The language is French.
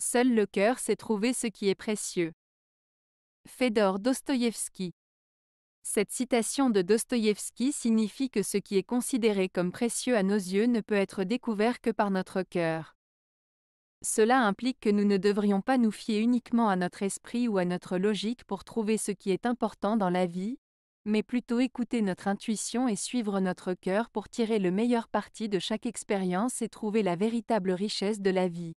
Seul le cœur sait trouver ce qui est précieux. Fédor Dostoïevski. Cette citation de Dostoïevski signifie que ce qui est considéré comme précieux à nos yeux ne peut être découvert que par notre cœur. Cela implique que nous ne devrions pas nous fier uniquement à notre esprit ou à notre logique pour trouver ce qui est important dans la vie, mais plutôt écouter notre intuition et suivre notre cœur pour tirer le meilleur parti de chaque expérience et trouver la véritable richesse de la vie.